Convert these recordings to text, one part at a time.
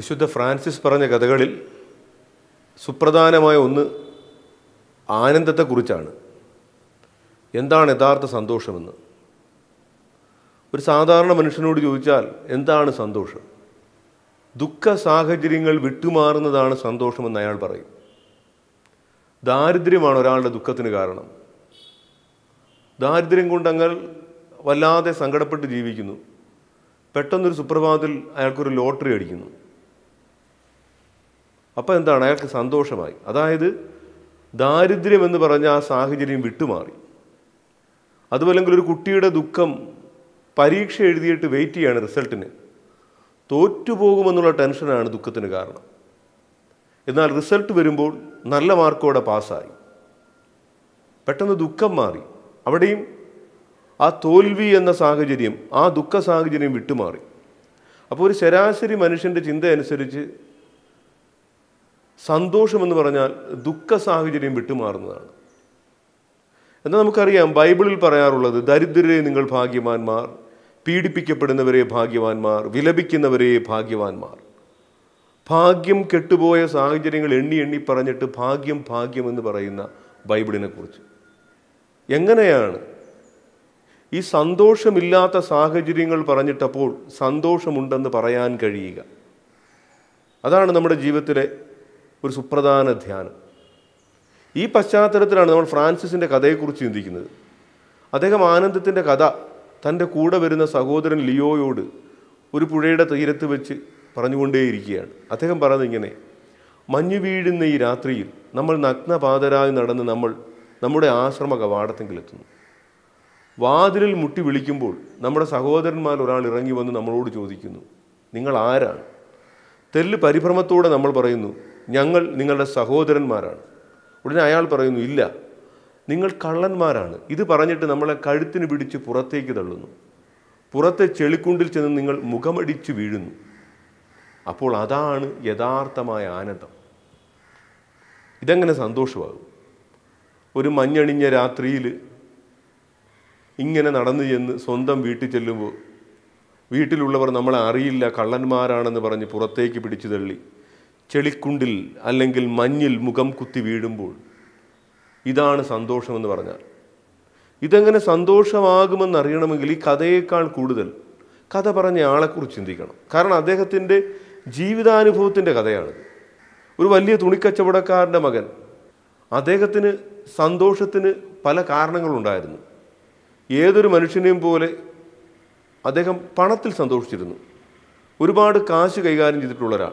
വിശുദ്ധ ഫ്രാൻസിസ് പറഞ്ഞ കഥകളിൽ സുപ്രധാനമായ ഒന്ന് ആനന്ദത്തെക്കുറിച്ചാണ് എന്താണ് യഥാർത്ഥ സന്തോഷമെന്ന് ഒരു സാധാരണ മനുഷ്യനോട് ചോദിച്ചാൽ എന്താണ് സന്തോഷം ദുഃഖ സാഹചര്യങ്ങൾ വിട്ടുമാറുന്നതാണ് സന്തോഷമെന്ന് അയാൾ പറയും ദാരിദ്ര്യമാണ് ഒരാളുടെ ദുഃഖത്തിന് കാരണം ദാരിദ്ര്യം കൊണ്ടങ്ങൾ വല്ലാതെ സങ്കടപ്പെട്ട് ജീവിക്കുന്നു പെട്ടെന്നൊരു സുപ്രഭാതത്തിൽ അയാൾക്കൊരു ലോട്ടറി അടിക്കുന്നു അപ്പോൾ എന്താണ് അയാൾക്ക് സന്തോഷമായി അതായത് ദാരിദ്ര്യം എന്ന് പറഞ്ഞ ആ സാഹചര്യം വിട്ടുമാറി അതുപോലെങ്കിൽ ഒരു കുട്ടിയുടെ ദുഃഖം പരീക്ഷ എഴുതിയിട്ട് വെയിറ്റ് ചെയ്യാണ് റിസൾട്ടിന് തോറ്റുപോകുമെന്നുള്ള ടെൻഷനാണ് ദുഃഖത്തിന് കാരണം എന്നാൽ റിസൾട്ട് വരുമ്പോൾ നല്ല മാർക്കോടെ പാസ്സായി പെട്ടെന്ന് ദുഃഖം മാറി അവിടെയും ആ തോൽവി എന്ന സാഹചര്യം ആ ദുഃഖ സാഹചര്യം വിട്ടുമാറി അപ്പോൾ ഒരു ശരാശരി മനുഷ്യൻ്റെ ചിന്ത അനുസരിച്ച് സന്തോഷമെന്ന് പറഞ്ഞാൽ ദുഃഖ സാഹചര്യം വിട്ടുമാറുന്നതാണ് എന്നാൽ നമുക്കറിയാം ബൈബിളിൽ പറയാറുള്ളത് ദരിദ്രരെ നിങ്ങൾ ഭാഗ്യവാന്മാർ പീഡിപ്പിക്കപ്പെടുന്നവരെ ഭാഗ്യവാന്മാർ വിലപിക്കുന്നവരെ ഭാഗ്യവാന്മാർ ഭാഗ്യം കെട്ടുപോയ സാഹചര്യങ്ങൾ എണ്ണി എണ്ണി പറഞ്ഞിട്ട് ഭാഗ്യം ഭാഗ്യം എന്ന് പറയുന്ന ബൈബിളിനെക്കുറിച്ച് എങ്ങനെയാണ് ഈ സന്തോഷമില്ലാത്ത സാഹചര്യങ്ങൾ പറഞ്ഞിട്ടപ്പോൾ സന്തോഷമുണ്ടെന്ന് പറയാൻ കഴിയുക അതാണ് നമ്മുടെ ജീവിതത്തിലെ ഒരു സുപ്രധാന ധ്യാനം ഈ പശ്ചാത്തലത്തിലാണ് നമ്മൾ ഫ്രാൻസിസിൻ്റെ കഥയെക്കുറിച്ച് ചിന്തിക്കുന്നത് അദ്ദേഹം ആനന്ദത്തിൻ്റെ കഥ തൻ്റെ കൂടെ വരുന്ന സഹോദരൻ ലിയോയോട് ഒരു പുഴയുടെ തീരത്ത് വെച്ച് പറഞ്ഞുകൊണ്ടേയിരിക്കുകയാണ് അദ്ദേഹം പറഞ്ഞിങ്ങനെ മഞ്ഞു വീഴുന്ന ഈ രാത്രിയിൽ നമ്മൾ നഗ്നപാതരായി നടന്ന് നമ്മൾ നമ്മുടെ ആശ്രമ കവാടത്തെങ്കിലെത്തുന്നു വാതിലിൽ മുട്ടി വിളിക്കുമ്പോൾ നമ്മുടെ സഹോദരന്മാർ ഒരാൾ ഇറങ്ങി വന്ന് നമ്മളോട് ചോദിക്കുന്നു നിങ്ങൾ ആരാണ് തെല്ല് പരിഭ്രമത്തോടെ നമ്മൾ പറയുന്നു ഞങ്ങൾ നിങ്ങളുടെ സഹോദരന്മാരാണ് ഉടനെ അയാൾ പറയുന്നു ഇല്ല നിങ്ങൾ കള്ളന്മാരാണ് ഇത് പറഞ്ഞിട്ട് നമ്മളെ കഴുത്തിന് പിടിച്ച് പുറത്തേക്ക് തള്ളുന്നു പുറത്തെ ചെളിക്കുണ്ടിൽ ചെന്ന് നിങ്ങൾ മുഖമടിച്ച് വീഴുന്നു അപ്പോൾ അതാണ് യഥാർത്ഥമായ ആനന്ദം ഇതെങ്ങനെ സന്തോഷമാകും ഒരു മഞ്ഞണിഞ്ഞ രാത്രിയിൽ ഇങ്ങനെ നടന്നു ചെന്ന് സ്വന്തം വീട്ടിൽ ചെല്ലുമ്പോൾ വീട്ടിലുള്ളവർ നമ്മളെ അറിയില്ല കള്ളന്മാരാണെന്ന് പറഞ്ഞ് പുറത്തേക്ക് പിടിച്ചു തള്ളി ചെളിക്കുണ്ടിൽ അല്ലെങ്കിൽ മഞ്ഞിൽ മുഖം കുത്തി വീഴുമ്പോൾ ഇതാണ് സന്തോഷമെന്ന് പറഞ്ഞാൽ ഇതെങ്ങനെ സന്തോഷമാകുമെന്നറിയണമെങ്കിൽ ഈ കഥയേക്കാൾ കൂടുതൽ കഥ പറഞ്ഞ ആളെക്കുറിച്ച് ചിന്തിക്കണം കാരണം അദ്ദേഹത്തിൻ്റെ ജീവിതാനുഭവത്തിൻ്റെ കഥയാണ് ഒരു വലിയ തുണിക്കച്ചവടക്കാരൻ്റെ മകൻ അദ്ദേഹത്തിന് സന്തോഷത്തിന് പല കാരണങ്ങളുണ്ടായിരുന്നു ഏതൊരു മനുഷ്യനെയും പോലെ അദ്ദേഹം പണത്തിൽ സന്തോഷിച്ചിരുന്നു ഒരുപാട് കാശ് കൈകാര്യം ചെയ്തിട്ടുള്ള ഒരാൾ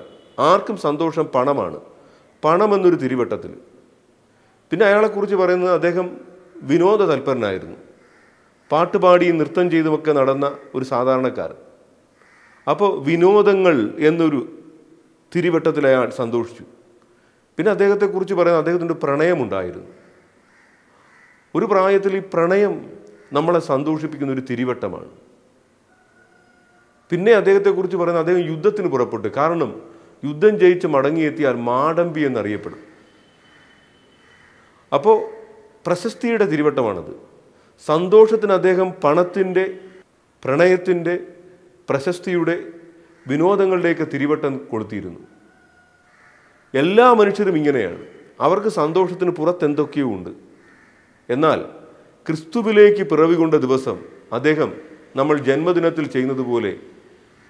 ആർക്കും സന്തോഷം പണമാണ് പണമെന്നൊരു തിരുവട്ടത്തിൽ പിന്നെ അയാളെക്കുറിച്ച് പറയുന്നത് അദ്ദേഹം വിനോദ തൽപരനായിരുന്നു പാട്ടുപാടി നൃത്തം ചെയ്തുമൊക്കെ നടന്ന ഒരു സാധാരണക്കാരൻ അപ്പോൾ വിനോദങ്ങൾ എന്നൊരു തിരുവട്ടത്തിൽ അയാൾ സന്തോഷിച്ചു പിന്നെ അദ്ദേഹത്തെക്കുറിച്ച് പറയുന്നത് അദ്ദേഹത്തിൻ്റെ പ്രണയമുണ്ടായിരുന്നു ഒരു പ്രായത്തിൽ ഈ പ്രണയം നമ്മളെ സന്തോഷിപ്പിക്കുന്ന ഒരു തിരുവട്ടമാണ് പിന്നെ അദ്ദേഹത്തെക്കുറിച്ച് പറയുന്നത് അദ്ദേഹം യുദ്ധത്തിന് പുറപ്പെട്ടു കാരണം യുദ്ധം ജയിച്ച് മടങ്ങിയെത്തിയാൽ മാടമ്പി എന്നറിയപ്പെടും അപ്പോൾ പ്രശസ്തിയുടെ തിരുവട്ടമാണത് സന്തോഷത്തിന് അദ്ദേഹം പണത്തിൻ്റെ പ്രണയത്തിൻ്റെ പ്രശസ്തിയുടെ വിനോദങ്ങളുടെയൊക്കെ തിരിവട്ടം കൊളുത്തിയിരുന്നു എല്ലാ മനുഷ്യരും ഇങ്ങനെയാണ് അവർക്ക് സന്തോഷത്തിന് പുറത്തെന്തൊക്കെയോ ഉണ്ട് എന്നാൽ ക്രിസ്തുവിലേക്ക് പിറവികൊണ്ട ദിവസം അദ്ദേഹം നമ്മൾ ജന്മദിനത്തിൽ ചെയ്യുന്നത് പോലെ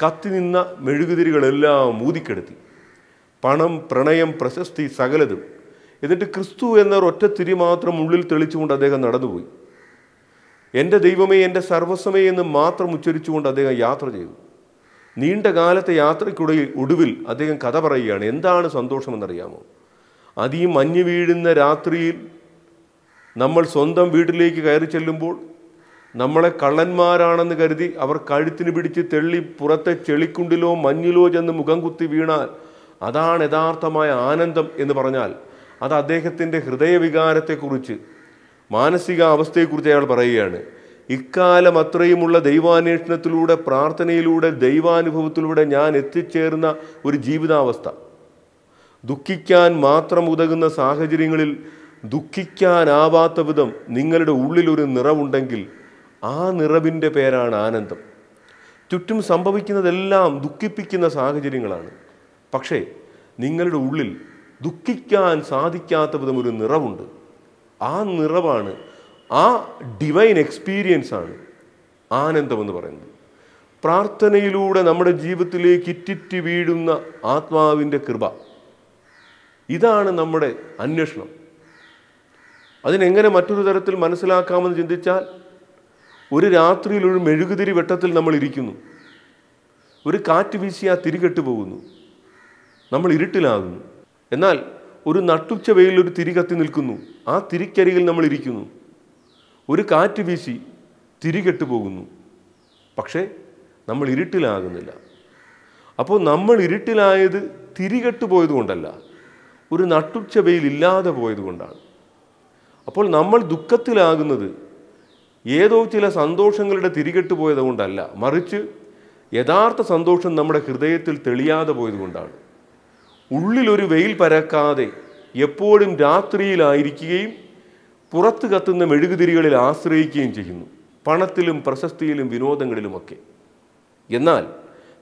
കത്തിനിന്ന മെഴുകുതിരികളെല്ലാം ഊതിക്കെടുത്തി പണം പ്രണയം പ്രശസ്തി സകലതും എന്നിട്ട് ക്രിസ്തു എന്ന ഒറ്റത്തിരി മാത്രം ഉള്ളിൽ തെളിച്ചുകൊണ്ട് അദ്ദേഹം നടന്നുപോയി എൻ്റെ ദൈവമേ എൻ്റെ സർവസ്വമേ എന്ന് മാത്രം ഉച്ചരിച്ചുകൊണ്ട് അദ്ദേഹം യാത്ര ചെയ്തു നീണ്ട കാലത്തെ യാത്രയ്ക്കുടയിൽ ഒടുവിൽ അദ്ദേഹം കഥ പറയുകയാണ് എന്താണ് സന്തോഷമെന്നറിയാമോ അതീ മഞ്ഞ് വീഴുന്ന രാത്രിയിൽ നമ്മൾ സ്വന്തം വീട്ടിലേക്ക് കയറി ചെല്ലുമ്പോൾ നമ്മളെ കള്ളന്മാരാണെന്ന് കരുതി അവർ കഴുത്തിന് പിടിച്ച് തെള്ളി പുറത്തെ ചെളിക്കുണ്ടിലോ മഞ്ഞിലോ ചെന്ന് മുഖം കുത്തി വീണാൽ അതാണ് യഥാർത്ഥമായ ആനന്ദം എന്ന് പറഞ്ഞാൽ അത് അദ്ദേഹത്തിൻ്റെ ഹൃദയവികാരത്തെക്കുറിച്ച് മാനസിക അവസ്ഥയെക്കുറിച്ച് അയാൾ പറയുകയാണ് ഇക്കാലം അത്രയുമുള്ള ദൈവാന്വേഷണത്തിലൂടെ പ്രാർത്ഥനയിലൂടെ ദൈവാനുഭവത്തിലൂടെ ഞാൻ എത്തിച്ചേർന്ന ഒരു ജീവിതാവസ്ഥ ദുഃഖിക്കാൻ മാത്രം ഉതകുന്ന സാഹചര്യങ്ങളിൽ ദുഃഖിക്കാനാവാത്ത വിധം നിങ്ങളുടെ ഉള്ളിലൊരു നിറവുണ്ടെങ്കിൽ ആ നിറവിൻ്റെ പേരാണ് ആനന്ദം ചുറ്റും സംഭവിക്കുന്നതെല്ലാം ദുഃഖിപ്പിക്കുന്ന സാഹചര്യങ്ങളാണ് പക്ഷേ നിങ്ങളുടെ ഉള്ളിൽ ദുഃഖിക്കാൻ സാധിക്കാത്ത വിധം ഒരു നിറവുണ്ട് ആ നിറവാണ് ആ ഡിവൈൻ എക്സ്പീരിയൻസാണ് ആനന്ദമെന്ന് പറയുന്നത് പ്രാർത്ഥനയിലൂടെ നമ്മുടെ ജീവിതത്തിലേക്ക് ഇറ്റിറ്റി വീഴുന്ന ആത്മാവിൻ്റെ കൃപ ഇതാണ് നമ്മുടെ അന്വേഷണം അതിനെങ്ങനെ മറ്റൊരു തരത്തിൽ മനസ്സിലാക്കാമെന്ന് ചിന്തിച്ചാൽ ഒരു രാത്രിയിൽ ഒരു മെഴുകുതിരി വെട്ടത്തിൽ നമ്മൾ ഇരിക്കുന്നു ഒരു കാറ്റ് വീശി ആ തിരികെട്ട് പോകുന്നു നമ്മൾ ഇരുട്ടിലാകുന്നു എന്നാൽ ഒരു നട്ടുച്ച വെയിൽ ഒരു തിരി കത്തി നിൽക്കുന്നു ആ തിരിക്കരികിൽ നമ്മൾ ഇരിക്കുന്നു ഒരു കാറ്റ് വീശി തിരികെട്ട് പോകുന്നു പക്ഷേ നമ്മൾ ഇരുട്ടിലാകുന്നില്ല അപ്പോൾ നമ്മൾ ഇരുട്ടിലായത് തിരികെട്ട് പോയതുകൊണ്ടല്ല ഒരു നട്ടുച്ച വെയിൽ ഇല്ലാതെ പോയതുകൊണ്ടാണ് അപ്പോൾ നമ്മൾ ദുഃഖത്തിലാകുന്നത് ഏതോ ചില സന്തോഷങ്ങളുടെ തിരികെട്ട് പോയതുകൊണ്ടല്ല മറിച്ച് യഥാർത്ഥ സന്തോഷം നമ്മുടെ ഹൃദയത്തിൽ തെളിയാതെ പോയതുകൊണ്ടാണ് ഉള്ളിലൊരു വെയിൽ പരക്കാതെ എപ്പോഴും രാത്രിയിലായിരിക്കുകയും പുറത്ത് കത്തുന്ന മെഴുകുതിരികളിൽ ആശ്രയിക്കുകയും ചെയ്യുന്നു പണത്തിലും പ്രശസ്തിയിലും വിനോദങ്ങളിലുമൊക്കെ എന്നാൽ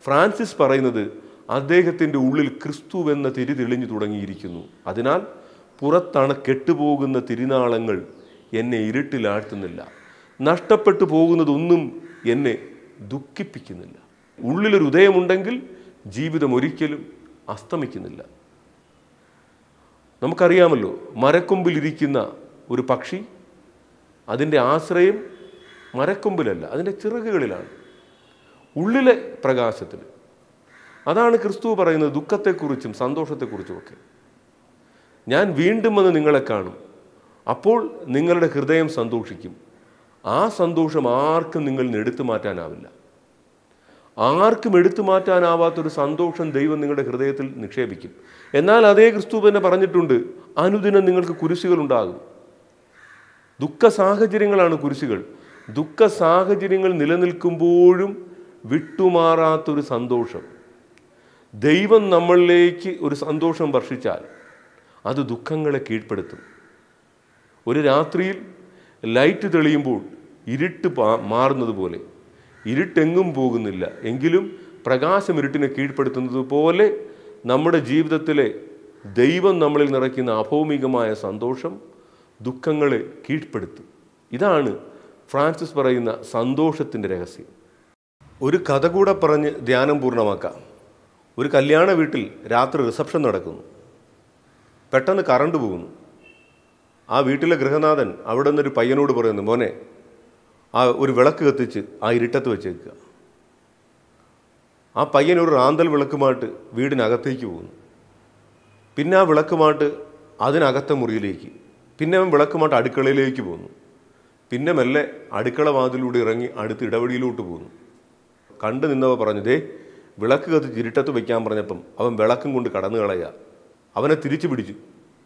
ഫ്രാൻസിസ് പറയുന്നത് അദ്ദേഹത്തിൻ്റെ ഉള്ളിൽ ക്രിസ്തു എന്ന തിരി തെളിഞ്ഞു തുടങ്ങിയിരിക്കുന്നു അതിനാൽ പുറത്താണ് കെട്ടുപോകുന്ന തിരുനാളങ്ങൾ എന്നെ ഇരുട്ടിലാഴ്ത്തുന്നില്ല നഷ്ടപ്പെട്ടു പോകുന്നതൊന്നും എന്നെ ദുഃഖിപ്പിക്കുന്നില്ല ഉള്ളിലൊരു ഉദയമുണ്ടെങ്കിൽ ജീവിതം ഒരിക്കലും അസ്തമിക്കുന്നില്ല നമുക്കറിയാമല്ലോ മരക്കൊമ്പിലിരിക്കുന്ന ഒരു പക്ഷി അതിൻ്റെ ആശ്രയം മരക്കൊമ്പിലല്ല അതിൻ്റെ ചിറകുകളിലാണ് ഉള്ളിലെ പ്രകാശത്തിൽ അതാണ് ക്രിസ്തു പറയുന്നത് ദുഃഖത്തെക്കുറിച്ചും സന്തോഷത്തെക്കുറിച്ചുമൊക്കെ ഞാൻ വീണ്ടും വന്ന് നിങ്ങളെ കാണും അപ്പോൾ നിങ്ങളുടെ ഹൃദയം സന്തോഷിക്കും ആ സന്തോഷം ആർക്കും നിങ്ങളിൽ നിന്ന് എടുത്തു മാറ്റാനാവില്ല ആർക്കും എടുത്തു മാറ്റാനാവാത്തൊരു സന്തോഷം ദൈവം നിങ്ങളുടെ ഹൃദയത്തിൽ നിക്ഷേപിക്കും എന്നാൽ അതേ ക്രിസ്തു തന്നെ പറഞ്ഞിട്ടുണ്ട് അനുദിനം നിങ്ങൾക്ക് കുരിശുകളുണ്ടാകും ദുഃഖ സാഹചര്യങ്ങളാണ് കുരിശുകൾ ദുഃഖ സാഹചര്യങ്ങൾ നിലനിൽക്കുമ്പോഴും വിട്ടുമാറാത്തൊരു സന്തോഷം ദൈവം നമ്മളിലേക്ക് ഒരു സന്തോഷം വർഷിച്ചാൽ അത് ദുഃഖങ്ങളെ കീഴ്പ്പെടുത്തും ഒരു രാത്രിയിൽ ലൈറ്റ് തെളിയുമ്പോൾ ഇരുട്ട് മാറുന്നത് പോലെ ഇരുട്ടെങ്ങും പോകുന്നില്ല എങ്കിലും പ്രകാശം ഇരുട്ടിനെ കീഴ്പ്പെടുത്തുന്നത് പോലെ നമ്മുടെ ജീവിതത്തിലെ ദൈവം നമ്മളിൽ നിറയ്ക്കുന്ന അഭൗമികമായ സന്തോഷം ദുഃഖങ്ങളെ കീഴ്പ്പെടുത്തും ഇതാണ് ഫ്രാൻസിസ് പറയുന്ന സന്തോഷത്തിൻ്റെ രഹസ്യം ഒരു കഥ കൂടെ പറഞ്ഞ് ധ്യാനം പൂർണ്ണമാക്കാം ഒരു കല്യാണ വീട്ടിൽ രാത്രി റിസപ്ഷൻ നടക്കുന്നു പെട്ടെന്ന് കറണ്ട് പോകുന്നു ആ വീട്ടിലെ ഗൃഹനാഥൻ അവിടെ നിന്നൊരു പയ്യനോട് പറയുന്നു മോനെ ആ ഒരു വിളക്ക് കത്തിച്ച് ആ ഇരുട്ടത്ത് വെച്ചേക്കുക ആ പയ്യൻ ഒരു റാന്തൽ വിളക്കുമായിട്ട് വീടിനകത്തേക്ക് പോകുന്നു പിന്നെ ആ വിളക്കുമായിട്ട് അതിനകത്തെ മുറിയിലേക്ക് പിന്നെ അവൻ വിളക്കുമായിട്ട് അടുക്കളയിലേക്ക് പോകുന്നു പിന്നെ മെല്ലെ അടുക്കള വാതിലൂടെ ഇറങ്ങി അടുത്ത് ഇടവഴിയിലോട്ട് പോകുന്നു കണ്ടു നിന്നവ പറഞ്ഞതേ വിളക്ക് കത്തിച്ച് ഇരുട്ടത്ത് വയ്ക്കാൻ പറഞ്ഞപ്പം അവൻ വിളക്കും കൊണ്ട് കടന്നു കളയുക അവനെ തിരിച്ചു പിടിച്ചു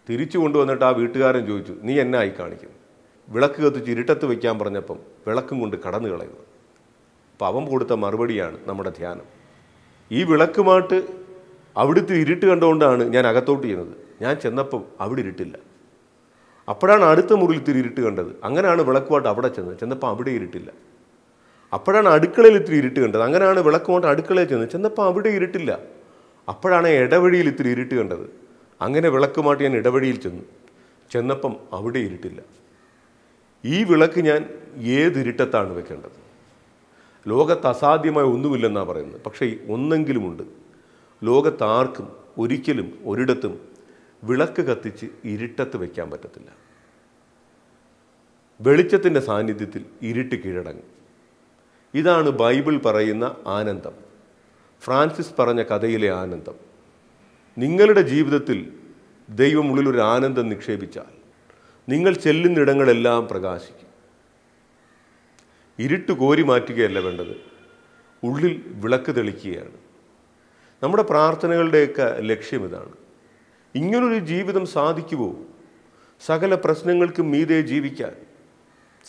തിരിച്ചു കൊണ്ടുവന്നിട്ട് ആ വീട്ടുകാരൻ ചോദിച്ചു നീ എന്നെ ആയി കാണിക്കുന്നു വിളക്ക് കത്തിച്ച് ഇരുട്ടത്ത് വയ്ക്കാൻ പറഞ്ഞപ്പം വിളക്കും കൊണ്ട് കടന്നു കളയുന്നു അപ്പം അവൻ കൊടുത്ത മറുപടിയാണ് നമ്മുടെ ധ്യാനം ഈ വിളക്കുമായിട്ട് അവിടുത്തെ ഇരുട്ട് കണ്ടുകൊണ്ടാണ് ഞാൻ അകത്തോട്ട് ചെയ്യുന്നത് ഞാൻ ചെന്നപ്പം അവിടെ ഇരുട്ടില്ല അപ്പോഴാണ് അടുത്ത മുറിയിൽ ഇത്തിരി ഇരുട്ട് കണ്ടത് അങ്ങനെയാണ് വിളക്കുമായിട്ട് അവിടെ ചെന്നത് ചെന്നപ്പോൾ അവിടെ ഇരുട്ടില്ല അപ്പോഴാണ് അടുക്കളയിൽ ഇത്തിരി ഇരുട്ട് കണ്ടത് അങ്ങനെയാണ് വിളക്കുമായിട്ട് അടുക്കളയിൽ ചെന്ന് ചെന്നപ്പോൾ അവിടെ ഇരുട്ടില്ല അപ്പോഴാണ് ഇടവഴിയിൽ ഇത്തിരി ഇരുട്ട് കണ്ടത് അങ്ങനെ വിളക്കുമായിട്ട് ഞാൻ ഇടവഴിയിൽ ചെന്നു ചെന്നപ്പം അവിടെ ഇരുട്ടില്ല ഈ വിളക്ക് ഞാൻ ഏതിരിട്ടത്താണ് വെക്കേണ്ടത് ലോകത്ത് അസാധ്യമായ ഒന്നുമില്ലെന്നാണ് പറയുന്നത് പക്ഷേ ഒന്നെങ്കിലുമുണ്ട് ലോകത്താർക്കും ഒരിക്കലും ഒരിടത്തും വിളക്ക് കത്തിച്ച് ഇരുട്ടത്ത് വയ്ക്കാൻ പറ്റത്തില്ല വെളിച്ചത്തിൻ്റെ സാന്നിധ്യത്തിൽ ഇരുട്ട് കീഴടങ്ങും ഇതാണ് ബൈബിൾ പറയുന്ന ആനന്ദം ഫ്രാൻസിസ് പറഞ്ഞ കഥയിലെ ആനന്ദം നിങ്ങളുടെ ജീവിതത്തിൽ ദൈവം ഒരു ആനന്ദം നിക്ഷേപിച്ചാൽ നിങ്ങൾ ചെല്ലുന്നിടങ്ങളെല്ലാം പ്രകാശിക്കും ഇരുട്ട് കോരി മാറ്റുകയല്ല വേണ്ടത് ഉള്ളിൽ വിളക്ക് തെളിക്കുകയാണ് നമ്മുടെ പ്രാർത്ഥനകളുടെയൊക്കെ ലക്ഷ്യം ഇതാണ് ഇങ്ങനൊരു ജീവിതം സാധിക്കുമോ സകല പ്രശ്നങ്ങൾക്കും മീതെ ജീവിക്കാൻ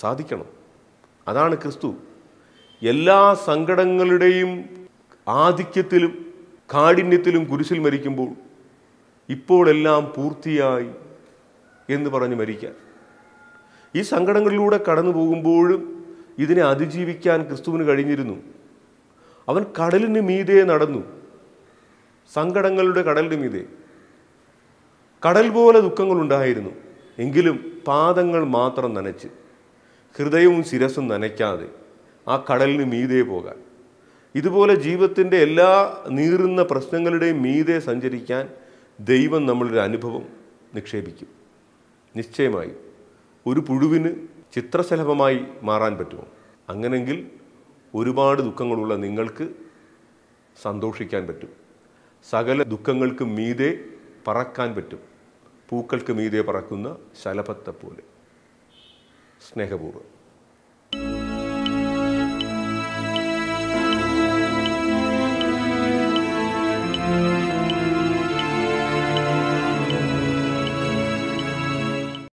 സാധിക്കണം അതാണ് ക്രിസ്തു എല്ലാ സങ്കടങ്ങളുടെയും ആധിക്യത്തിലും കാഠിന്യത്തിലും കുരിശിൽ മരിക്കുമ്പോൾ ഇപ്പോഴെല്ലാം പൂർത്തിയായി എന്ന് പറഞ്ഞ് മരിക്കാൻ ഈ സങ്കടങ്ങളിലൂടെ കടന്നു പോകുമ്പോഴും ഇതിനെ അതിജീവിക്കാൻ ക്രിസ്തുവിന് കഴിഞ്ഞിരുന്നു അവൻ കടലിന് മീതെ നടന്നു സങ്കടങ്ങളുടെ കടലിന് മീതെ കടൽ പോലെ ദുഃഖങ്ങളുണ്ടായിരുന്നു എങ്കിലും പാദങ്ങൾ മാത്രം നനച്ച് ഹൃദയവും ശിരസും നനയ്ക്കാതെ ആ കടലിന് മീതെ പോകാൻ ഇതുപോലെ ജീവിതത്തിൻ്റെ എല്ലാ നീറുന്ന പ്രശ്നങ്ങളുടെയും മീതെ സഞ്ചരിക്കാൻ ദൈവം നമ്മളൊരു അനുഭവം നിക്ഷേപിക്കും നിശ്ചയമായി ഒരു പുഴുവിന് ചിത്രശലഭമായി മാറാൻ പറ്റുമോ അങ്ങനെങ്കിൽ ഒരുപാട് ദുഃഖങ്ങളുള്ള നിങ്ങൾക്ക് സന്തോഷിക്കാൻ പറ്റും സകല ദുഃഖങ്ങൾക്ക് മീതെ പറക്കാൻ പറ്റും പൂക്കൾക്ക് മീതെ പറക്കുന്ന ശലഭത്തെ പോലെ സ്നേഹപൂർവ്വം